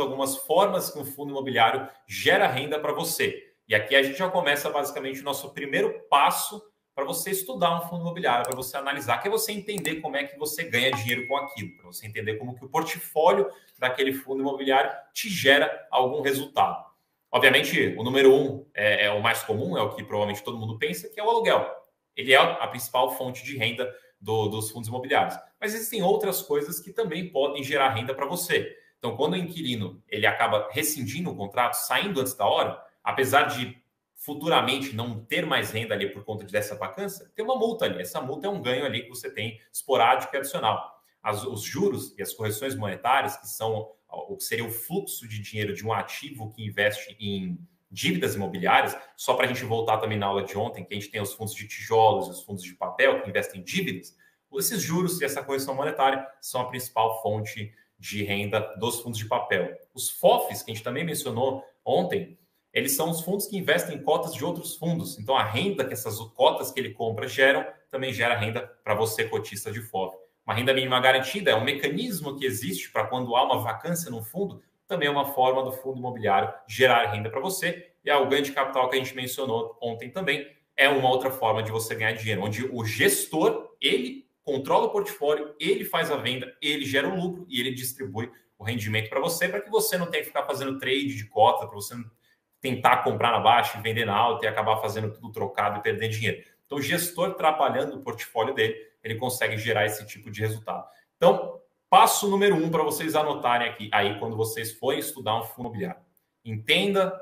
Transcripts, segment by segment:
algumas formas que um fundo imobiliário gera renda para você. E aqui a gente já começa basicamente o nosso primeiro passo para você estudar um fundo imobiliário, para você analisar, que é você entender como é que você ganha dinheiro com aquilo, para você entender como que o portfólio daquele fundo imobiliário te gera algum resultado. Obviamente, o número um é, é o mais comum, é o que provavelmente todo mundo pensa, que é o aluguel. Ele é a principal fonte de renda do, dos fundos imobiliários. Mas existem outras coisas que também podem gerar renda para você. Então, quando o inquilino ele acaba rescindindo o contrato, saindo antes da hora, apesar de futuramente não ter mais renda ali por conta dessa vacância, tem uma multa ali. Essa multa é um ganho ali que você tem esporádico e adicional. As, os juros e as correções monetárias, que são o que seria o fluxo de dinheiro de um ativo que investe em dívidas imobiliárias, só para a gente voltar também na aula de ontem, que a gente tem os fundos de tijolos e os fundos de papel que investem em dívidas, esses juros e essa correção monetária são a principal fonte de renda dos fundos de papel. Os FOFs, que a gente também mencionou ontem, eles são os fundos que investem em cotas de outros fundos. Então, a renda que essas cotas que ele compra geram também gera renda para você, cotista de FOF. Uma renda mínima garantida é um mecanismo que existe para quando há uma vacância no fundo, também é uma forma do fundo imobiliário gerar renda para você. E ah, o ganho de capital que a gente mencionou ontem também é uma outra forma de você ganhar dinheiro, onde o gestor, ele controla o portfólio, ele faz a venda, ele gera um lucro e ele distribui o rendimento para você, para que você não tenha que ficar fazendo trade de cota, para você não tentar comprar na baixa e vender na alta e acabar fazendo tudo trocado e perdendo dinheiro. Então, o gestor trabalhando o portfólio dele, ele consegue gerar esse tipo de resultado. Então, passo número um para vocês anotarem aqui, aí quando vocês forem estudar um fundo imobiliário. Entenda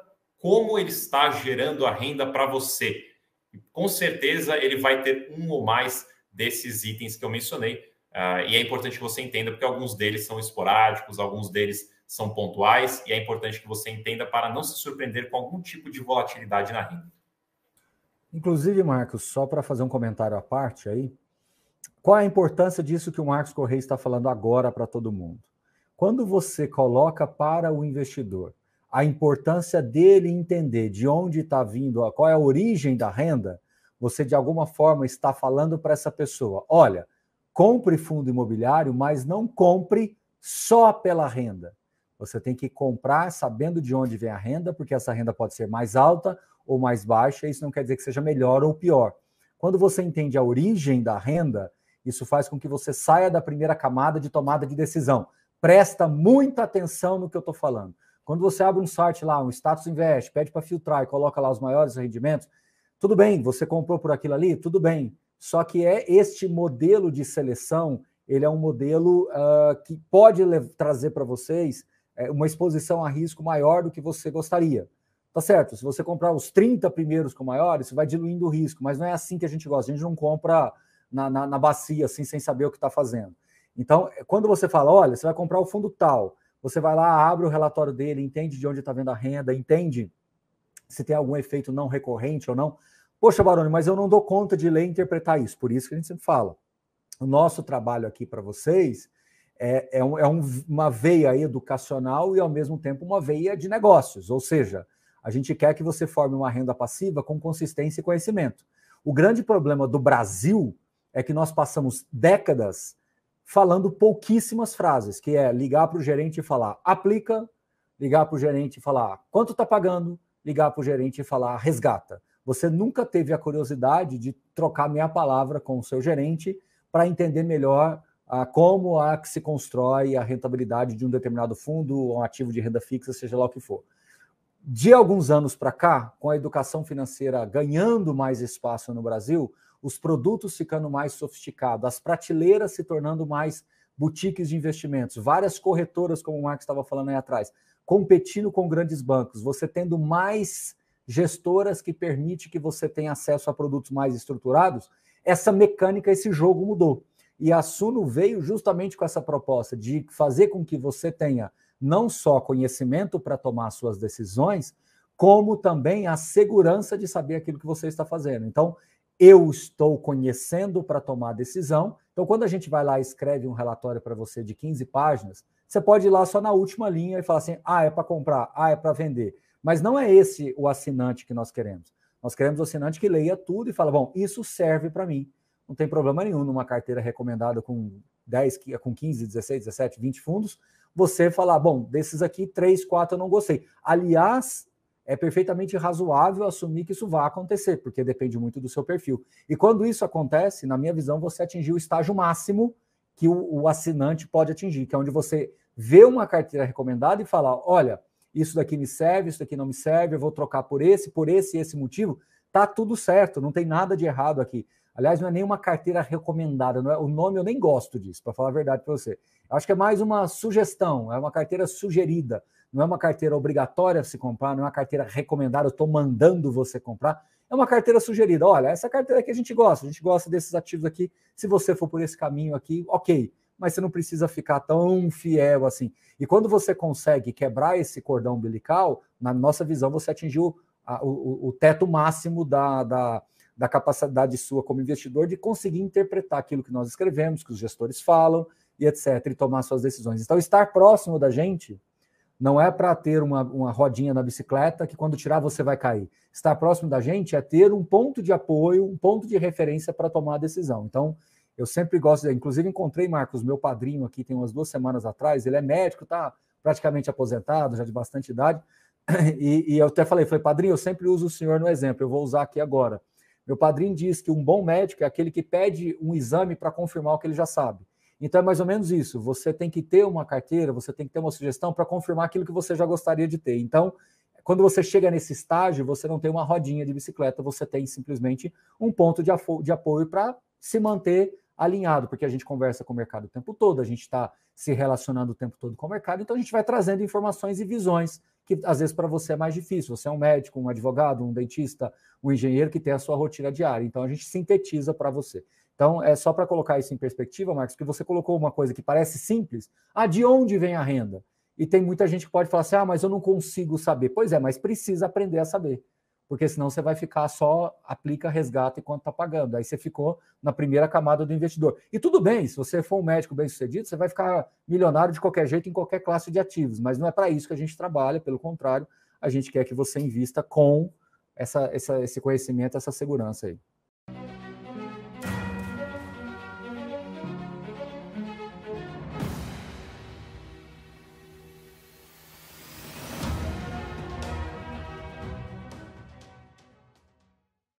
como ele está gerando a renda para você. com certeza, ele vai ter um ou mais desses itens que eu mencionei. Uh, e é importante que você entenda, porque alguns deles são esporádicos, alguns deles são pontuais, e é importante que você entenda para não se surpreender com algum tipo de volatilidade na renda. Inclusive, Marcos, só para fazer um comentário à parte aí, qual é a importância disso que o Marcos Correia está falando agora para todo mundo? Quando você coloca para o investidor a importância dele entender de onde está vindo, qual é a origem da renda, você de alguma forma está falando para essa pessoa: olha, compre fundo imobiliário, mas não compre só pela renda. Você tem que comprar sabendo de onde vem a renda, porque essa renda pode ser mais alta ou mais baixa, e isso não quer dizer que seja melhor ou pior. Quando você entende a origem da renda, isso faz com que você saia da primeira camada de tomada de decisão. Presta muita atenção no que eu estou falando. Quando você abre um site lá, um status invest, pede para filtrar e coloca lá os maiores rendimentos, tudo bem, você comprou por aquilo ali, tudo bem. Só que é este modelo de seleção, ele é um modelo uh, que pode trazer para vocês uh, uma exposição a risco maior do que você gostaria. Tá certo? Se você comprar os 30 primeiros com maiores, você vai diluindo o risco, mas não é assim que a gente gosta. A gente não compra na, na, na bacia, assim, sem saber o que está fazendo. Então, é, quando você fala, olha, você vai comprar o fundo tal, você vai lá, abre o relatório dele, entende de onde está vendo a renda, entende se tem algum efeito não recorrente ou não. Poxa, Barone, mas eu não dou conta de ler e interpretar isso, por isso que a gente sempre fala. O nosso trabalho aqui para vocês é, é, um, é um, uma veia educacional e, ao mesmo tempo, uma veia de negócios, ou seja, a gente quer que você forme uma renda passiva com consistência e conhecimento. O grande problema do Brasil é que nós passamos décadas falando pouquíssimas frases, que é ligar para o gerente e falar aplica, ligar para o gerente e falar quanto está pagando, ligar para o gerente e falar resgata. Você nunca teve a curiosidade de trocar meia palavra com o seu gerente para entender melhor a ah, como a que se constrói a rentabilidade de um determinado fundo, ou um ativo de renda fixa, seja lá o que for. De alguns anos para cá, com a educação financeira ganhando mais espaço no Brasil, os produtos ficando mais sofisticados, as prateleiras se tornando mais boutiques de investimentos, várias corretoras, como o Marcos estava falando aí atrás, competindo com grandes bancos, você tendo mais gestoras que permite que você tenha acesso a produtos mais estruturados, essa mecânica, esse jogo mudou. E a Suno veio justamente com essa proposta de fazer com que você tenha não só conhecimento para tomar suas decisões, como também a segurança de saber aquilo que você está fazendo. Então, eu estou conhecendo para tomar decisão. Então, quando a gente vai lá e escreve um relatório para você de 15 páginas, você pode ir lá só na última linha e falar assim: ah, é para comprar, ah, é para vender. Mas não é esse o assinante que nós queremos. Nós queremos o assinante que leia tudo e fala: bom, isso serve para mim. Não tem problema nenhum numa carteira recomendada com 10, com 15, 16, 17, 20 fundos, você falar, bom, desses aqui, três, quatro eu não gostei. Aliás, é perfeitamente razoável assumir que isso vá acontecer, porque depende muito do seu perfil. E quando isso acontece, na minha visão, você atingiu o estágio máximo que o, o assinante pode atingir, que é onde você vê uma carteira recomendada e fala: olha, isso daqui me serve, isso daqui não me serve, eu vou trocar por esse, por esse e esse motivo. Tá tudo certo, não tem nada de errado aqui. Aliás, não é nenhuma carteira recomendada, não é, o nome eu nem gosto disso, para falar a verdade para você. acho que é mais uma sugestão, é uma carteira sugerida, não é uma carteira obrigatória se comprar, não é uma carteira recomendada, eu estou mandando você comprar. É uma carteira sugerida. Olha, essa carteira que a gente gosta, a gente gosta desses ativos aqui. Se você for por esse caminho aqui, ok mas você não precisa ficar tão fiel assim. E quando você consegue quebrar esse cordão umbilical, na nossa visão, você atingiu a, o, o, teto máximo da, da, da capacidade sua como investidor de conseguir interpretar aquilo que nós escrevemos, que os gestores falam e etc, e tomar suas decisões. Então, estar próximo da gente não é para ter uma, uma rodinha na bicicleta que quando tirar você vai cair. Estar próximo da gente é ter um ponto de apoio, um ponto de referência para tomar a decisão. Então, eu sempre gosto, de, inclusive encontrei Marcos, meu padrinho aqui, tem umas duas semanas atrás, ele é médico, tá praticamente aposentado, já de bastante idade, e, e eu até falei, falei, padrinho, eu sempre uso o senhor no exemplo, eu vou usar aqui agora. Meu padrinho diz que um bom médico é aquele que pede um exame para confirmar o que ele já sabe. Então é mais ou menos isso. Você tem que ter uma carteira, você tem que ter uma sugestão para confirmar aquilo que você já gostaria de ter. Então, quando você chega nesse estágio, você não tem uma rodinha de bicicleta, você tem simplesmente um ponto de, apoio para se manter alinhado, porque a gente conversa com o mercado o tempo todo, a gente está se relacionando o tempo todo com o mercado, então a gente vai trazendo informações e visões que às vezes para você é mais difícil. Você é um médico, um advogado, um dentista, um engenheiro que tem a sua rotina diária. Então a gente sintetiza para você. Então é só para colocar isso em perspectiva, Marcos, que você colocou uma coisa que parece simples. Ah, de onde vem a renda? E tem muita gente que pode falar assim: ah, mas eu não consigo saber. Pois é, mas precisa aprender a saber porque senão você vai ficar só aplica, resgata enquanto está pagando. Aí você ficou na primeira camada do investidor. E tudo bem, se você for um médico bem sucedido, você vai ficar milionário de qualquer jeito em qualquer classe de ativos, mas não é para isso que a gente trabalha, pelo contrário, a gente quer que você invista com essa, essa, esse conhecimento, essa segurança aí.